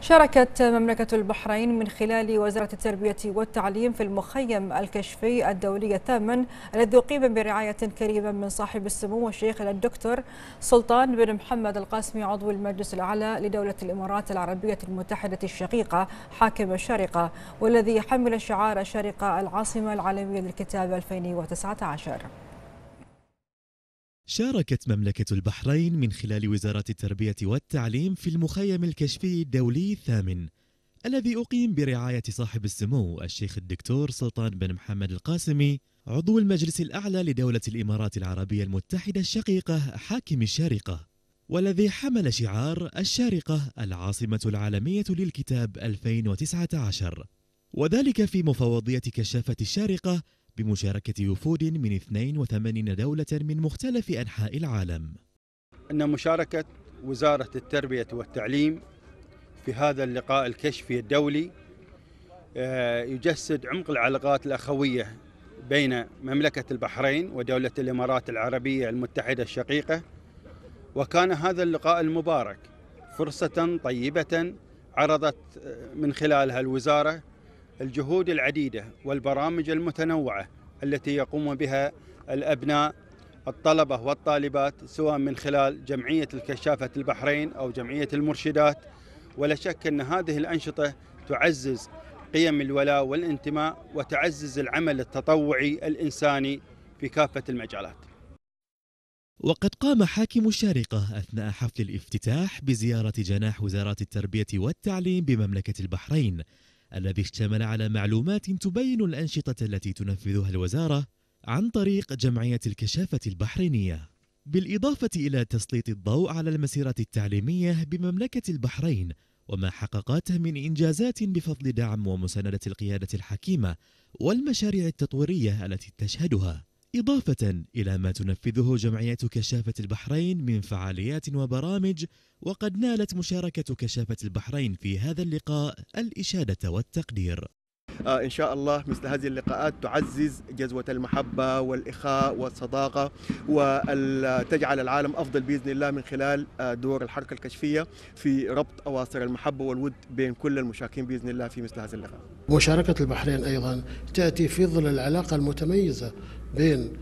شاركت مملكة البحرين من خلال وزارة التربية والتعليم في المخيم الكشفي الدولي الثامن الذي أقيم برعاية كريمة من صاحب السمو الشيخ الدكتور سلطان بن محمد القاسمي عضو المجلس الأعلى لدولة الإمارات العربية المتحدة الشقيقة حاكم الشارقة والذي حمل شعار الشارقة العاصمة العالمية للكتاب 2019 شاركت مملكة البحرين من خلال وزارة التربية والتعليم في المخيم الكشفي الدولي الثامن الذي أقيم برعاية صاحب السمو الشيخ الدكتور سلطان بن محمد القاسمي عضو المجلس الأعلى لدولة الإمارات العربية المتحدة الشقيقة حاكم الشارقة والذي حمل شعار الشارقة العاصمة العالمية للكتاب 2019 وذلك في مفوضية كشافة الشارقة بمشاركة وفود من 82 دولة من مختلف أنحاء العالم أن مشاركة وزارة التربية والتعليم في هذا اللقاء الكشفي الدولي آه، يجسد عمق العلاقات الأخوية بين مملكة البحرين ودولة الإمارات العربية المتحدة الشقيقة وكان هذا اللقاء المبارك فرصة طيبة عرضت آه، من خلالها الوزارة الجهود العديدة والبرامج المتنوعة التي يقوم بها الأبناء الطلبة والطالبات سواء من خلال جمعية الكشافة البحرين أو جمعية المرشدات ولا شك أن هذه الأنشطة تعزز قيم الولاء والانتماء وتعزز العمل التطوعي الإنساني في كافة المجالات وقد قام حاكم الشارقة أثناء حفل الافتتاح بزيارة جناح وزارة التربية والتعليم بمملكة البحرين الذي اشتمل على معلومات تبين الأنشطة التي تنفذها الوزارة عن طريق جمعية الكشافة البحرينية بالإضافة إلى تسليط الضوء على المسيرة التعليمية بمملكة البحرين وما حققته من إنجازات بفضل دعم ومساندة القيادة الحكيمة والمشاريع التطويرية التي تشهدها إضافة إلى ما تنفذه جمعية كشافة البحرين من فعاليات وبرامج وقد نالت مشاركة كشافة البحرين في هذا اللقاء الإشادة والتقدير آه، إن شاء الله مثل هذه اللقاءات تعزز جذوة المحبة والإخاء والصداقة وتجعل العالم أفضل بإذن الله من خلال آه، دور الحركة الكشفية في ربط أواصر المحبة والود بين كل المشاركين بإذن الله في مثل هذا اللقاء مشاركة البحرين أيضا تأتي في ظل العلاقة المتميزة بين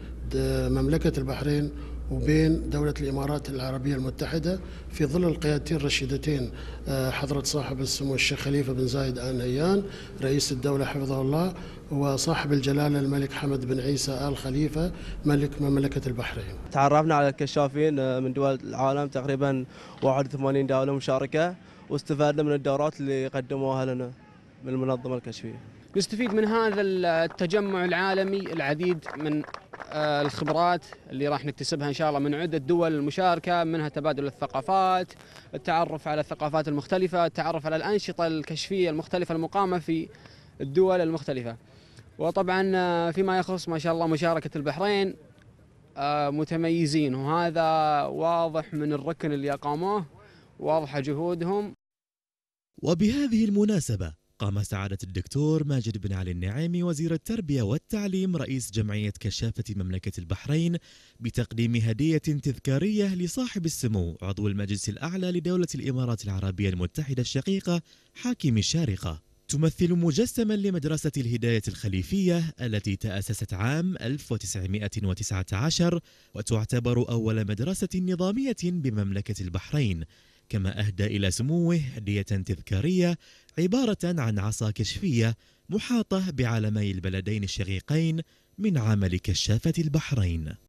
مملكة البحرين وبين دولة الإمارات العربية المتحدة في ظل القيادتين الرشيدتين آه، حضرة صاحب السمو الشيخ خليفة بن زايد آل نهيان رئيس الدولة حفظه الله وصاحب الجلالة الملك حمد بن عيسى آل خليفة ملك مملكة البحرين تعرفنا على الكشافين آه، من دول العالم تقريبا 81 دولة مشاركة واستفدنا من الدورات اللي قدموها لنا من المنظمة الكشفية نستفيد من هذا التجمع العالمي العديد من آه، الخبرات اللي راح نكتسبها ان شاء الله من عده دول المشاركه منها تبادل الثقافات، التعرف على الثقافات المختلفه، التعرف على الانشطه الكشفيه المختلفه المقامه في الدول المختلفه. وطبعا آه، فيما يخص ما شاء الله مشاركه البحرين آه، متميزين وهذا واضح من الركن اللي اقاموه واضحه جهودهم. وبهذه المناسبه قام سعادة الدكتور ماجد بن علي النعيمي وزير التربية والتعليم رئيس جمعية كشافة مملكة البحرين بتقديم هدية تذكارية لصاحب السمو عضو المجلس الأعلى لدولة الإمارات العربية المتحدة الشقيقة حاكم الشارقة تمثل مجسما لمدرسة الهداية الخليفية التي تأسست عام 1919 وتعتبر أول مدرسة نظامية بمملكة البحرين كما أهدى إلى سموه هدية تذكارية عبارة عن عصا كشفية محاطة بعلمي البلدين الشقيقين من عمل كشافة البحرين